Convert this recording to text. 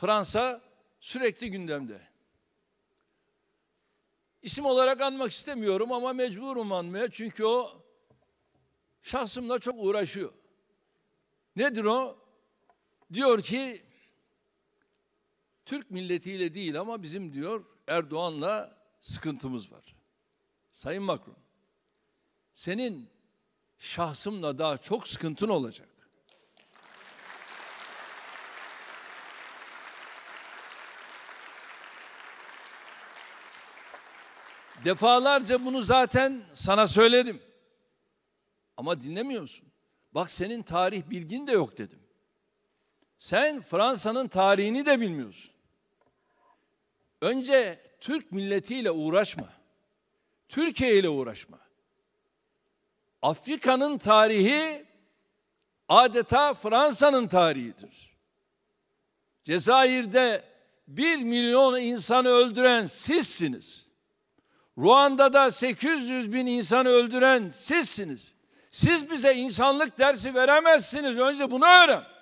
Fransa sürekli gündemde. İsim olarak anmak istemiyorum ama mecburum anmaya çünkü o şahsımla çok uğraşıyor. Nedir o? Diyor ki Türk milletiyle değil ama bizim diyor Erdoğan'la sıkıntımız var. Sayın Macron, senin şahsımla daha çok sıkıntın olacak. Defalarca bunu zaten sana söyledim. Ama dinlemiyorsun. Bak senin tarih bilgin de yok dedim. Sen Fransa'nın tarihini de bilmiyorsun. Önce Türk milletiyle uğraşma. Türkiye ile uğraşma. Afrika'nın tarihi adeta Fransa'nın tarihidir. Cezayir'de bir milyon insanı öldüren sizsiniz. Ruanda'da 800 bin insanı öldüren sizsiniz. Siz bize insanlık dersi veremezsiniz. Önce bunu öğren.